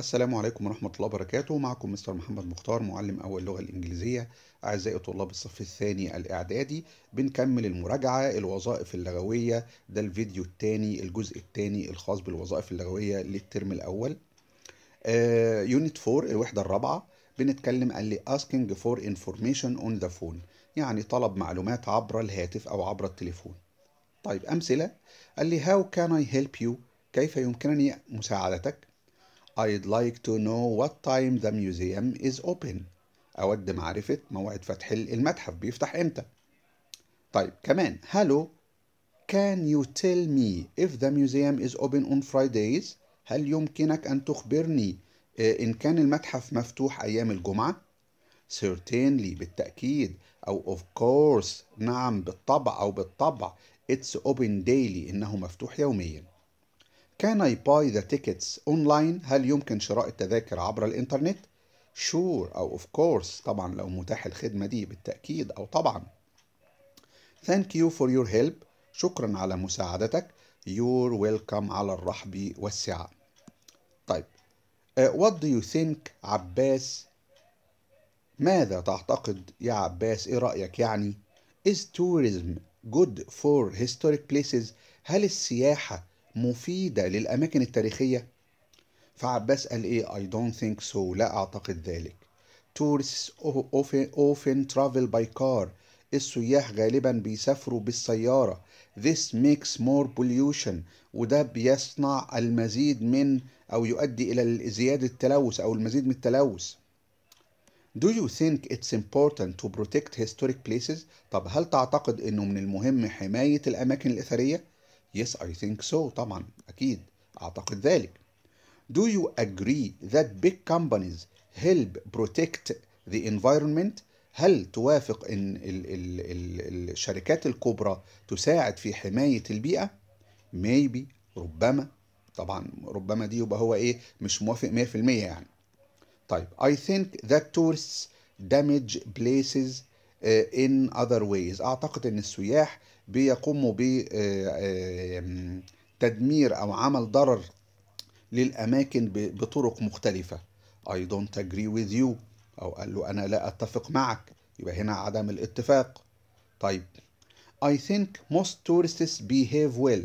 السلام عليكم ورحمة الله وبركاته معكم مستر محمد مختار معلم أول لغة الإنجليزية أعزائي طلاب الصف الثاني الإعدادي بنكمل المراجعة الوظائف اللغوية ده الفيديو الثاني الجزء الثاني الخاص بالوظائف اللغوية للترم الأول يونت uh, 4 الوحدة الرابعة بنتكلم قال لي asking for information on the phone يعني طلب معلومات عبر الهاتف أو عبر التليفون طيب أمثلة قال لي how can I help you كيف يمكنني مساعدتك I'd like to know what time the museum is open أود معرفة موعد فتح المتحف بيفتح إمتى طيب كمان هلو Can you tell me if the museum is open on Fridays هل يمكنك أن تخبرني آه، إن كان المتحف مفتوح أيام الجمعة certainly بالتأكيد أو oh, of course نعم بالطبع أو بالطبع it's open daily إنه مفتوح يوميا Can I buy the tickets online؟ هل يمكن شراء التذاكر عبر الإنترنت؟ Sure أو of course طبعا لو متاح الخدمة دي بالتأكيد أو طبعا Thank you for your help شكرا على مساعدتك You're welcome على الرحب والسعة طيب uh, What do you think عباس ماذا تعتقد يا عباس ايه رأيك يعني Is tourism good for historic places هل السياحة مفيدة للأماكن التاريخية؟ فعباس قال إيه I don't think so لا أعتقد ذلك tourists often, often travel by car السياح غالبا بيسافروا بالسيارة this makes more pollution وده بيصنع المزيد من أو يؤدي إلى زيادة التلوث أو المزيد من التلوث Do you think it's important to protect historic places؟ طب هل تعتقد أنه من المهم حماية الأماكن الأثرية؟ Yes, I think so. طبعا أكيد أعتقد ذلك. Do you agree that big companies help protect the environment؟ هل توافق ان ال ال ال الشركات الكبرى تساعد في حماية البيئة؟ maybe ربما طبعا ربما دي يبقى هو ايه مش موافق 100% يعني طيب I think that tourists damage places آه، in other ways أعتقد أن السياح بيقوموا بتدمير آه، أو عمل ضرر للأماكن بطرق مختلفة I don't agree with you أو قال له أنا لا أتفق معك يبقى هنا عدم الاتفاق طيب I think most tourists behave well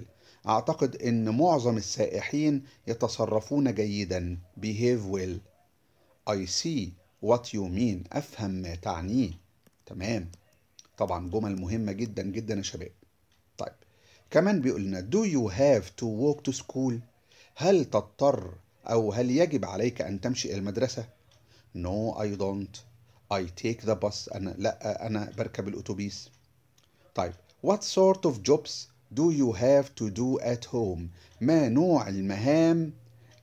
أعتقد أن معظم السائحين يتصرفون جيدا behave well I see what you mean أفهم ما تعنيه تمام طبعا جمل مهمة جدا جدا يا شباب طيب كمان بيقول لنا do you have to walk to school هل تضطر أو هل يجب عليك أن تمشي إلى المدرسة no I don't I take the bus أنا لا أنا بركب الأتوبيس طيب what sort of jobs do you have to do at home ما نوع المهام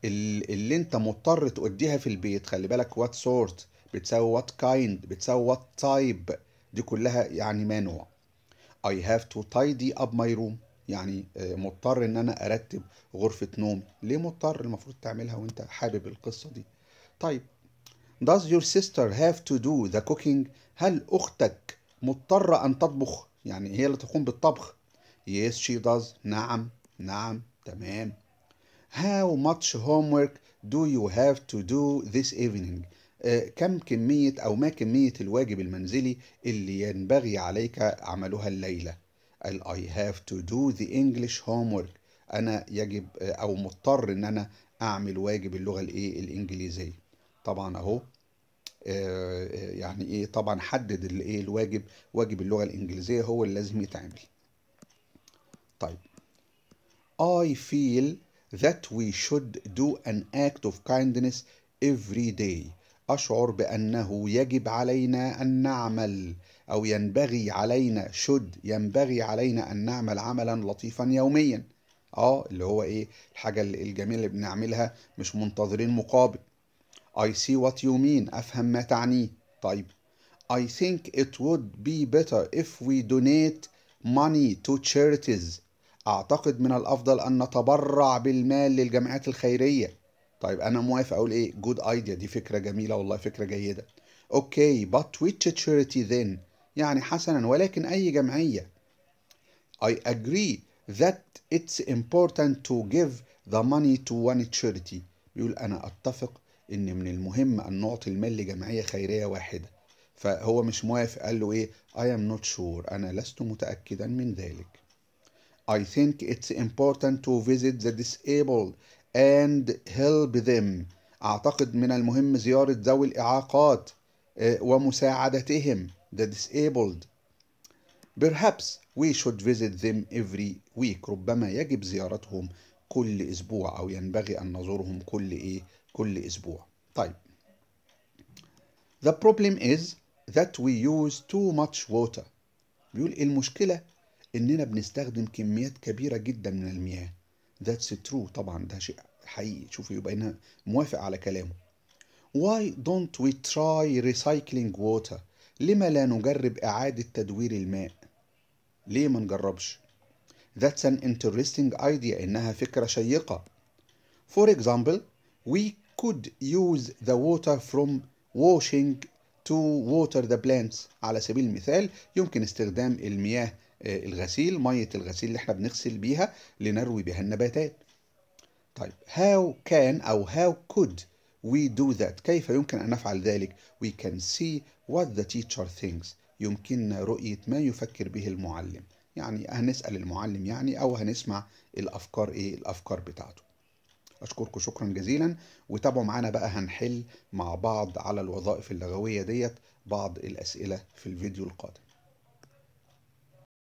اللي انت مضطر تؤديها في البيت خلي بالك what sort بتساوي what kind بتساوي what type دي كلها يعني ما نوع I have to tidy up my room يعني آه، مضطر ان انا ارتب غرفة نوم ليه مضطر المفروض تعملها وانت حابب القصة دي طيب does your sister have to do the cooking هل اختك مضطرة ان تطبخ يعني هي اللي تقوم بالطبخ yes she does نعم نعم تمام how much homework do you have to do this evening كم كمية أو ما كمية الواجب المنزلي اللي ينبغي عليك عملها الليلة I have to do the English homework أنا يجب أو مضطر إن أنا أعمل واجب اللغة الإيه الإنجليزية طبعا أهو آه، آه، يعني إيه طبعا حدد الإيه الواجب واجب اللغة الإنجليزية هو اللي لازم يتعمل طيب I feel that we should do an act of kindness every day أشعر بأنه يجب علينا أن نعمل أو ينبغي علينا شد ينبغي علينا أن نعمل عملا لطيفا يوميا اه اللي هو ايه الحاجة الجميلة اللي بنعملها مش منتظرين مقابل I see what you mean أفهم ما تعنيه طيب I think it would be better if we donate money to charities أعتقد من الأفضل أن نتبرع بالمال للجمعيات الخيرية طيب انا موافق اقول ايه جود ايديا دي فكره جميله والله فكره جيده اوكي بات ويتش تشيريتي ذن يعني حسنا ولكن اي جمعيه I agree that it's important to give the money to one charity بيقول أنا أتفق إن من المهم أن نعطي المال لجمعية خيرية واحدة فهو مش موافق قال له إيه I am not sure أنا لست متأكدا من ذلك I think it's important to visit the disabled and help them أعتقد من المهم زيارة ذوي الإعاقات آه، ومساعدتهم the disabled Perhaps we should visit them every week ربما يجب زيارتهم كل أسبوع أو ينبغي أن نزورهم كل إيه كل أسبوع طيب The problem is that we use too much water بيقول المشكلة إننا بنستخدم كميات كبيرة جدا من المياه That's true طبعا ده شيء حقيقي شوف يبقى هنا موافق على كلامه Why don't we try recycling water لما لا نجرب إعادة تدوير الماء ليه ما نجربش That's an interesting idea إنها فكرة شيقة For example we could use the water from washing to water the plants على سبيل المثال يمكن استخدام المياه آه، الغسيل ميه الغسيل اللي احنا بنغسل بيها لنروي بها النباتات طيب how can أو how could we do that كيف يمكن أن نفعل ذلك we can see what the teacher thinks يمكننا رؤية ما يفكر به المعلم يعني هنسأل المعلم يعني أو هنسمع الأفكار إيه الأفكار بتاعته أشكركم شكرا جزيلا وتابعوا معانا بقى هنحل مع بعض على الوظائف اللغوية ديت بعض الأسئلة في الفيديو القادم